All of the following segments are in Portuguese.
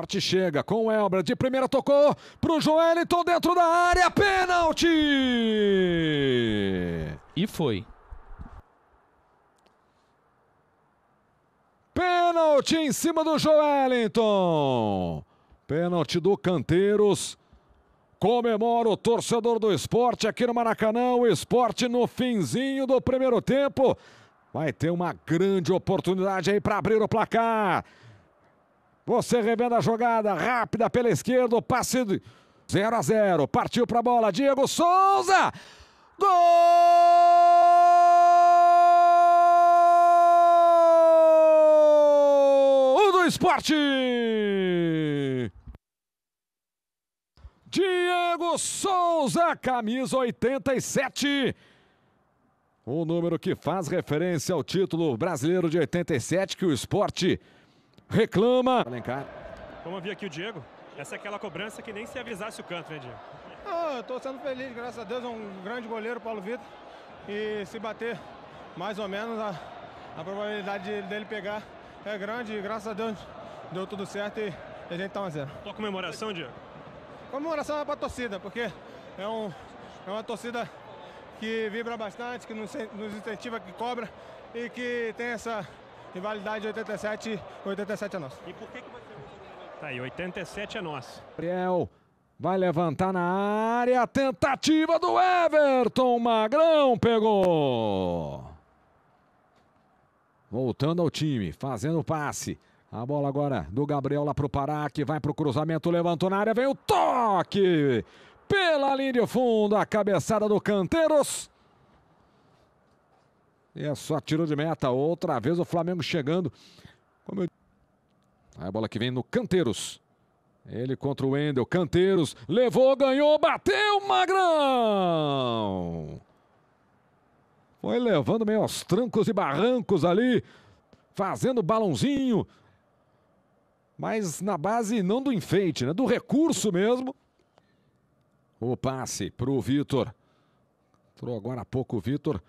Duarte chega com o Elber de primeira, tocou pro Joeliton dentro da área, pênalti! E foi. Pênalti em cima do Joelinton. Pênalti do Canteiros. Comemora o torcedor do esporte aqui no Maracanã. O esporte no finzinho do primeiro tempo. Vai ter uma grande oportunidade aí para abrir o placar. Você revendo a jogada rápida pela esquerda, o passe 0 a 0. Partiu para a bola, Diego Souza. Gol do esporte! Diego Souza, camisa 87. O número que faz referência ao título brasileiro de 87 que o esporte reclama. Alencar. eu vi aqui o Diego. Essa é aquela cobrança que nem se avisasse o canto, né, Diego? Ah, tô sendo feliz, graças a Deus, é um grande goleiro, Paulo Vitor. E se bater mais ou menos, a, a probabilidade dele pegar é grande. E, graças a Deus deu tudo certo e a gente tá 1 a 0. Tua comemoração, Diego? Comemoração é pra torcida, porque é, um, é uma torcida que vibra bastante, que nos, nos incentiva, que cobra e que tem essa Rivalidade 87, 87 é nossa. E por que, que vai Tá aí, 87 é nossa. Gabriel vai levantar na área, tentativa do Everton, Magrão pegou. Voltando ao time, fazendo passe. A bola agora do Gabriel lá pro Pará, que vai pro cruzamento, levantou na área, vem o toque! Pela linha de fundo, a cabeçada do Canteiros. E é só tiro de meta. Outra vez o Flamengo chegando. Como eu... A bola que vem no Canteiros. Ele contra o Wendel. Canteiros. Levou, ganhou, bateu, Magrão! Foi levando meio aos trancos e barrancos ali. Fazendo balãozinho. Mas na base não do enfeite, né? Do recurso mesmo. O passe para o Vitor. Entrou agora há pouco o Vitor.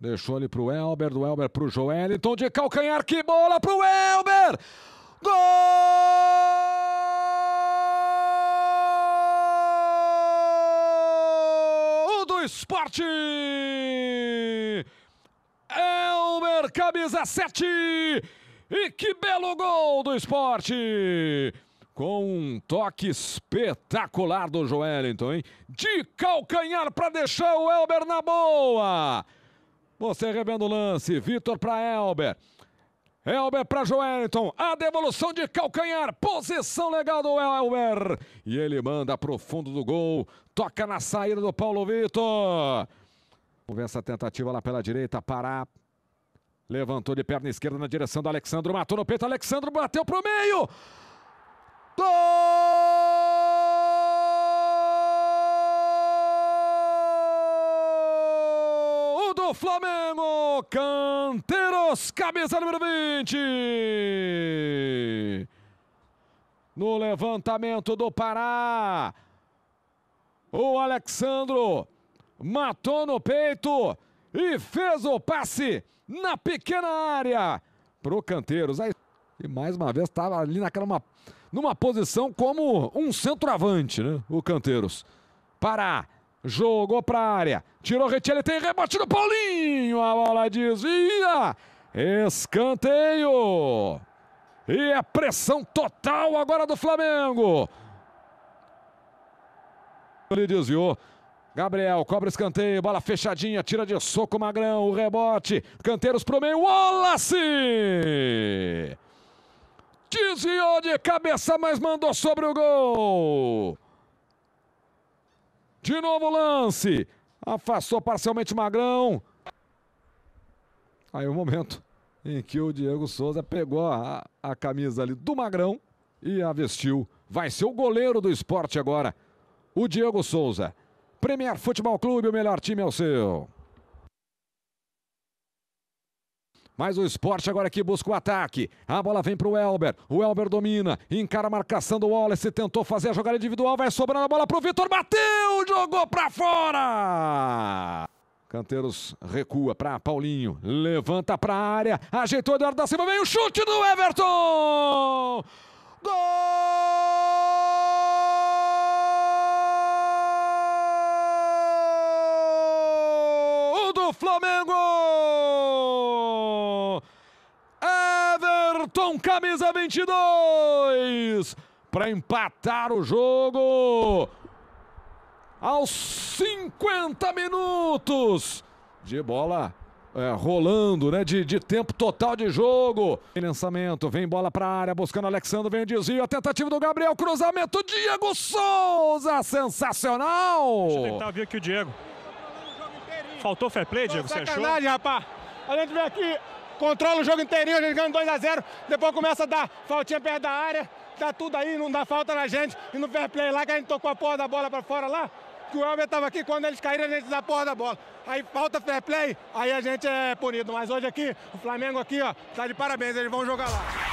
Deixou ali pro Elber, do Elber pro Joeliton de calcanhar, que bola pro Elber! Gol! do esporte. Elber, camisa 7. E que belo gol do esporte! Com um toque espetacular do Joelinton, hein? De calcanhar para deixar o Elber na boa. Você revendo o lance. Vitor para Elber. Elber para Joelton. A devolução de calcanhar. Posição legal do Elber. E ele manda pro fundo do gol. Toca na saída do Paulo Vitor. Vamos ver essa tentativa lá pela direita. Pará. Levantou de perna esquerda na direção do Alexandro. Matou no peito. Alexandro bateu pro meio. Gol! do Flamengo! Canteiros, cabeça número 20. No levantamento do Pará. O Alexandro matou no peito e fez o passe na pequena área pro Canteiros. Aí, e mais uma vez estava ali naquela uma, numa posição como um centroavante, né? O Canteiros. Pará Jogou para a área. Tirou ele Tem rebote do Paulinho. A bola desvia. Escanteio. E a é pressão total agora do Flamengo. Ele desviou. Gabriel cobra escanteio, bola fechadinha, tira de soco Magrão, o rebote, canteiros pro meio, Wallace! Desviou de cabeça, mas mandou sobre o gol. De novo lance. Afastou parcialmente Magrão. Aí o momento em que o Diego Souza pegou a, a camisa ali do Magrão e a vestiu. Vai ser o goleiro do esporte agora. O Diego Souza. Premier Futebol Clube, o melhor time é o seu. Mas o esporte agora é que busca o ataque. A bola vem para o Elber. O Elber domina. Encara a marcação do Wallace. Tentou fazer a jogada individual. Vai sobrando a bola para o Vitor. Bateu! Jogou para fora! Canteiros recua para Paulinho. Levanta para a área. Ajeitou Eduardo da Silva. Vem o chute do Everton! Gol! do Flamengo! camisa 22, para empatar o jogo. Aos 50 minutos de bola é, rolando, né? De, de tempo total de jogo. Lançamento, vem bola pra área, buscando Alexandre, vem o desvio, a tentativa do Gabriel, cruzamento, Diego Souza, sensacional! Deixa eu tentar ver aqui o Diego. Faltou fair play, Diego, Tô você achou? Sacanagem, A gente vem aqui, controla o jogo inteirinho, a gente ganha 2 a 0 depois começa a dar faltinha perto da área, dá tudo aí, não dá falta na gente, e no fair play lá que a gente tocou a porra da bola pra fora lá, que o Elber tava aqui, quando eles caíram a gente dá a porra da bola. Aí falta fair play, aí a gente é punido, mas hoje aqui, o Flamengo aqui, ó, tá de parabéns, eles vão jogar lá.